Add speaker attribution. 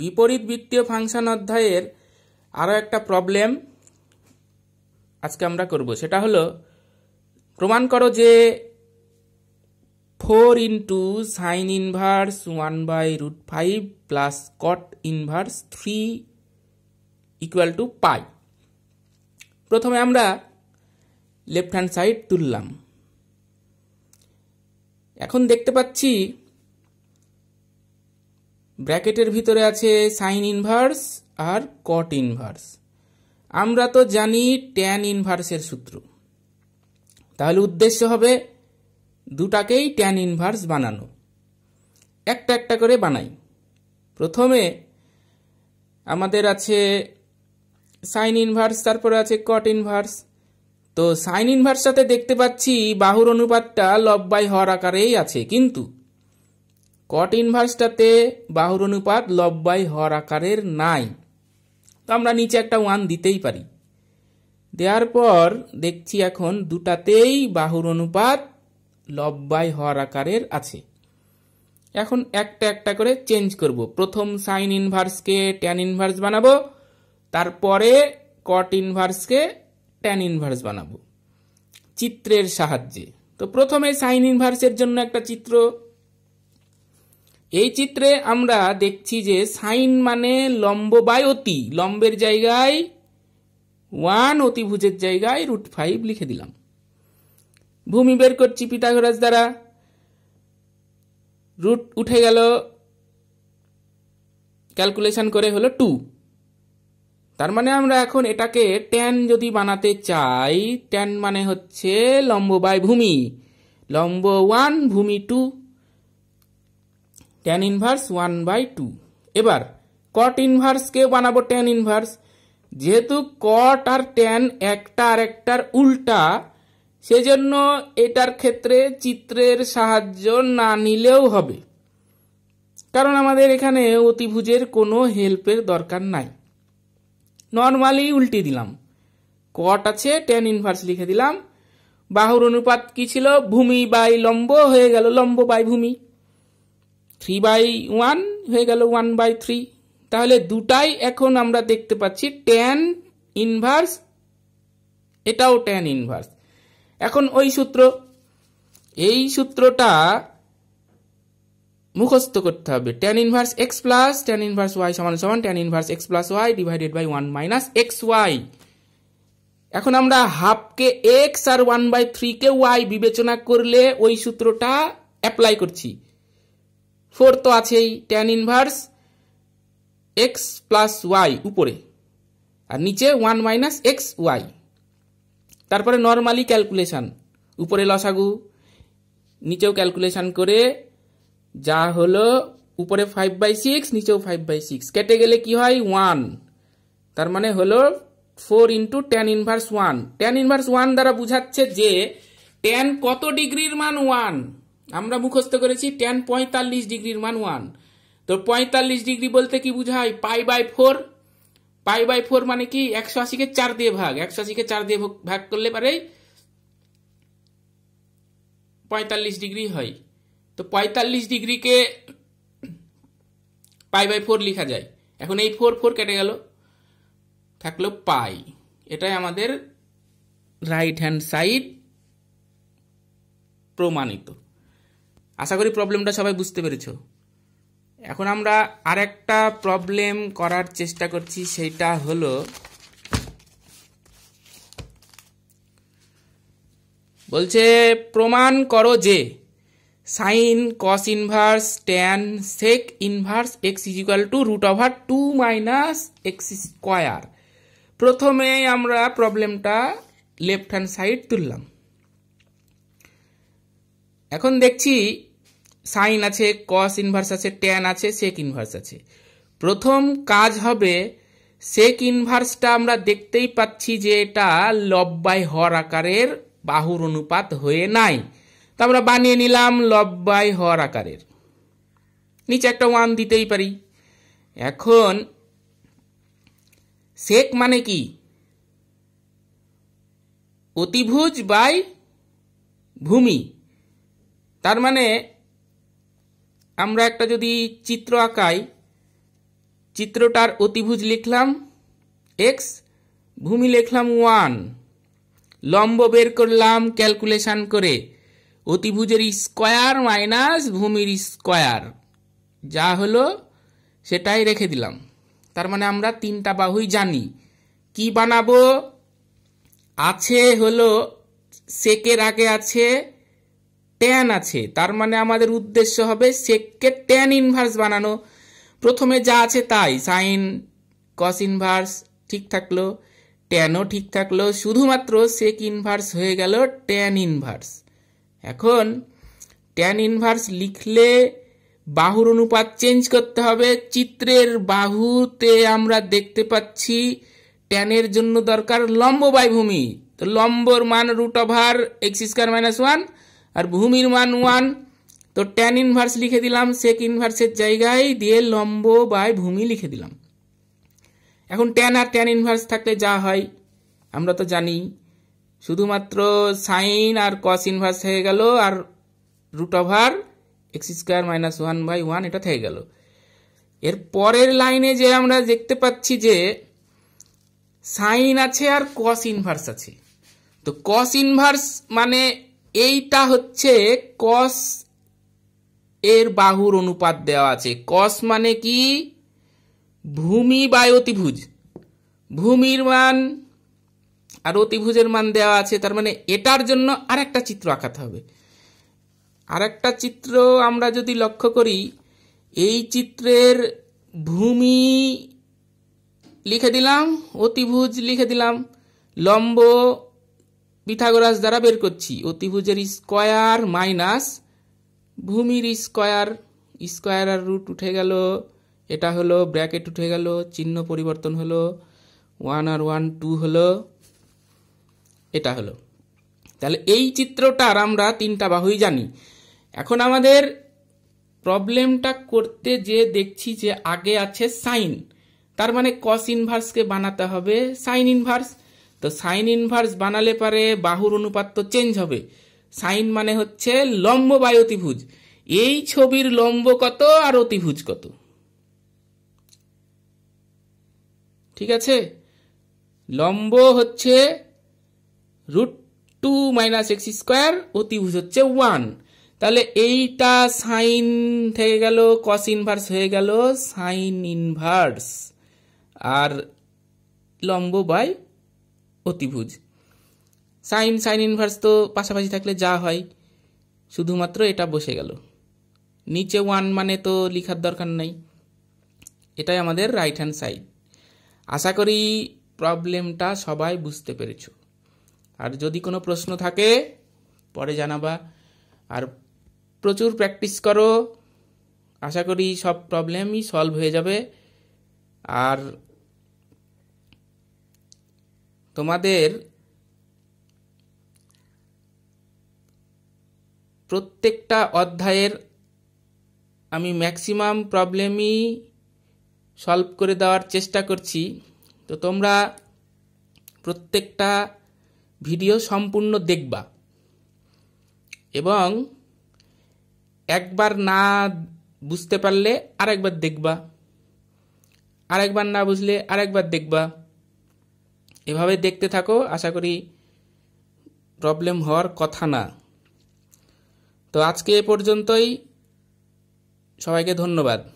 Speaker 1: বিপরীত বৃত্তীয় ফাংশন অধ্যায়ের আরও একটা প্রবলেম আজকে আমরা করব সেটা হলো প্রমাণ করো যে four into sine inverse one by root five plus cot inverse three equal to pi প্রথমে আমরা লেফট হ্যান্ড সাইড তুললাম এখন দেখতে পাচ্ছি ব্র্যাকেটের ভিতরে আছে সাইন ইনভার্স আর কট ইনভার্স আমরা তো জানি ট্যান ইনভার্সের সূত্র তাহলে উদ্দেশ্য হবে দুটাকেই ট্যান ইনভার্স বানানো একটা একটা করে বানাই প্রথমে আমাদের আছে সাইন ইনভার্স তারপরে আছে কট ইনভার্স তো সাইন ইনভার্স সাথে দেখতে পাচ্ছি বাহুর অনুপাতটা লব্বাই হওয়ার আকারেই আছে কিন্তু কট ইনভার্সটাতে বাহুর অনুপাত লব্বাই হর আকারের নাই তো আমরা নিচে একটা ওয়ান দিতেই পারি দেওয়ার পর দেখছি এখন দুটাতেই বাহুর অনুপাত লব্বাই হর আকারের আছে এখন একটা একটা করে চেঞ্জ করব প্রথম সাইন ইনভার্সকে ট্যান ইনভার্স বানাবো তারপরে কট ইনভার্সকে ট্যান ইনভার্স বানাবো চিত্রের সাহায্যে তো প্রথমে সাইন ইনভার্সের জন্য একটা চিত্র এই চিত্রে আমরা দেখছি যে সাইন মানে লম্ব বাই অতি লম্বের জায়গায় ওয়ান অতিভুজের জায়গায় রুট ফাইভ লিখে দিলাম ভূমি বের করছি পিতাগরাজ দ্বারা রুট উঠে গেল ক্যালকুলেশন করে হলো টু তার মানে আমরা এখন এটাকে ট্যান যদি বানাতে চাই ট্যান মানে হচ্ছে লম্ব বাই ভূমি লম্ব ওয়ান ভূমি two tan inverse one by two এবার কট ইনভার্সকেও বানাবো ট্যান ইনভার্স যেহেতু কট আর ট্যান একটা আর একটার উল্টা সেজন্য এটার ক্ষেত্রে চিত্রের সাহায্য না নিলেও হবে কারণ আমাদের এখানে অতিভুজের কোনো হেল্পের দরকার নাই নর্মালি উল্টে দিলাম কট আছে ট্যান ইনভার্স লিখে দিলাম বাহুর অনুপাত কি ছিল ভূমি বাই লম্ব হয়ে গেল লম্ব বাই ভূমি থ্রি বাই ওয়ান হয়ে গেল ওয়ান বাই থ্রি তাহলে দুটাই এখন আমরা দেখতে পাচ্ছি ট্যান ইনভার্স এটাও ট্যান ইনভার্স এখন ওই সূত্র এই সূত্রটা মুখস্থ করতে হবে tan inverse x plus tan inverse y সমান সমান tan inverse x plus y divided by one minus x y এখন আমরা হাফকে এক্স আর ওয়ান বাই থ্রিকে ওয়াই বিবেচনা করলে ওই সূত্রটা অ্যাপ্লাই করছি ফোর তো আছেই tan inverse x plus y উপরে আর নিচে ওয়ান মাইনাস এক্স ওয়াই তারপরে নর্মালি ক্যালকুলেশান উপরে লসাগু নিচেও ক্যালকুলেশান করে যা হলো উপরে ফাইভ বাই সিক্স নিচেও ফাইভ বাই সিক্স কেটে গেলে কি হয় ওয়ান তার মানে হলো four into tan inverse one tan inverse one দ্বারা বুঝাচ্ছে যে ট্যান কত ডিগ্রির মান ওয়ান আমরা মুখস্থ করেছি টেন পঁয়তাল্লিশ ডিগ্রির মান ওয়ান তো পঁয়তাল্লিশ ডিগ্রি বলতে কি বুঝায় pi by four pi by four মানে কি একশো আশিকে চার দিয়ে ভাগ একশো আশিকে চার দিয়ে ভাগ করলে পারে পঁয়তাল্লিশ ডিগ্রি হয় তো পঁয়তাল্লিশ ডিগ্রিকে পাই বাই ফোর লেখা যায় এখন এই ফোর ফোর কেটে গেল থাকলো পাই এটাই আমাদের রাইট হ্যান্ড সাইড প্রমাণিত আশা করি প্রবলেমটা সবাই বুঝতে পেরেছ এখন আমরা আর একটা প্রবলেম করার চেষ্টা করছি সেইটা হলো বলছে প্রমাণ করো যে sine cos inverse tan sec inverse x equal to root over two minus x square প্রথমে আমরা প্রবলেমটা লেফট হ্যান্ড সাইড তুললাম এখন দেখছি সাইন আছে কস ইনভার্স আছে ট্যান আছে সেক ইনভার্স আছে প্রথম কাজ হবে সেক ইনভার্সটা আমরা দেখতেই পাচ্ছি যে এটা লব বাই হর আকারের বাহুর অনুপাত হয়ে নাই তো আমরা বানিয়ে নিলাম লব বাই হর আকারের নিচে একটা ওয়ান দিতেই পারি এখন সেক মানে কি অতিভুজ বাই ভূমি তার মানে আমরা একটা যদি চিত্র আঁকাই চিত্রটার অতিভুজ লিখলাম এক্স ভূমি লিখলাম ওয়ান লম্ব বের করলাম ক্যালকুলেশন করে অতিভুজের স্কোয়ার মাইনাস ভূমির স্কোয়ার যা হলো সেটাই রেখে দিলাম তার মানে আমরা তিনটা বাহুই জানি কি বানাবো আছে হলো সেকের আগে আছে ট্যান আছে তার মানে আমাদের উদ্দেশ্য হবে সেককে ট্যান ইনভার্স বানানো প্রথমে যা আছে তাই সাইন কস ইনভার্স ঠিক থাকলো ট্যানও ঠিক থাকলো শুধুমাত্র সেক ইনভার্স হয়ে গেল ট্যান ইনভার্স এখন ট্যান ইনভার্স লিখলে বাহুর অনুপাত চেঞ্জ করতে হবে চিত্রের বাহুতে আমরা দেখতে পাচ্ছি ট্যানের জন্য দরকার লম্ব বায়ভূমি তো লম্বর মান root over x square minus one আর ভূমির মান ওয়ান তো ট্যান ইনভার্স লিখে দিলাম সেক ইনভার্সের জায়গায় দিয়ে লম্ব বাই ভূমি লিখে দিলাম এখন ট্যান আর ট্যান ইনভার্স থাকলে যা হয় আমরা তো জানি শুধুমাত্র সাইন আর কস ইনভার্স হয়ে গেল আর root over x square minus one by one এটা থেকে গেল এর পরের লাইনে যে আমরা দেখতে পাচ্ছি যে সাইন আছে আর কস ইনভার্স আছে তো কস ইনভার্স মানে এইটা হচ্ছে কস এর বাহুর অনুপাত দেওয়া আছে কস মানে কি ভূমি বা অতিভুজ ভূমির মান আর অতিভুজের মান দেওয়া আছে তার মানে এটার জন্য আর একটা চিত্র আঁকাতে হবে আর একটা চিত্র আমরা যদি লক্ষ্য করি এই চিত্রের ভূমি লিখে দিলাম অতিভুজ লিখে দিলাম লম্ব পিথাগোরাস দ্বারা বের করছি অতিভুজের স্কোয়ার মাইনাস ভূমির স্কোয়ার স্কোয়ার আর রুট উঠে গেল এটা হলো ব্র্যাকেট উঠে গেল চিহ্ন পরিবর্তন হলো ওয়ান আর ওয়ান টু হলো এটা হলো তাহলে এই চিত্রটার আমরা তিনটা বাহুই জানি এখন আমাদের প্রবলেমটা করতে যে দেখছি যে আগে আছে সাইন তার মানে কস ইনভার্সকে বানাতে হবে সাইন ইনভার্স তো সাইন ইনভার্স বানালে পারে বাহুর অনুপাত তো চেঞ্জ হবে সাইন মানে হচ্ছে লম্ব বাই অতিভুজ এই ছবির লম্ব কত আর অতিভুজ কত ঠিক আছে লম্ব হচ্ছে root two minus x square অতিভুজ হচ্ছে ওয়ান তাহলে এইটা সাইন থেকে গেল কস ইনভার্স হয়ে গেল সাইন ইনভার্স আর লম্ব বাই অতিভুজ সাইন সাইন ইনভার্স তো পাশাপাশি থাকলে যা হয় শুধুমাত্র এটা বসে গেল নিচে ওয়ান মানে তো লিখার দরকার নাই এটাই আমাদের রাইট হ্যান্ড সাইড আশা করি প্রবলেমটা সবাই বুঝতে পেরেছ আর যদি কোনো প্রশ্ন থাকে পরে জানাবা আর প্রচুর প্র্যাকটিস করো আশা করি সব প্রবলেমই সলভ হয়ে যাবে আর তোমাদের প্রত্যেকটা অধ্যায়ের আমি ম্যাক্সিমাম প্রবলেমই সলভ করে দেওয়ার চেষ্টা করছি তো তোমরা প্রত্যেকটা ভিডিও সম্পূর্ণ দেখবা এবং একবার না বুঝতে পারলে আরেকবার দেখবা আরেকবার না বুঝলে আরেকবার দেখবা এভাবে দেখতে থাকো আশা করি প্রবলেম হওয়ার কথা না তো আজকে এ পর্যন্তই সবাইকে ধন্যবাদ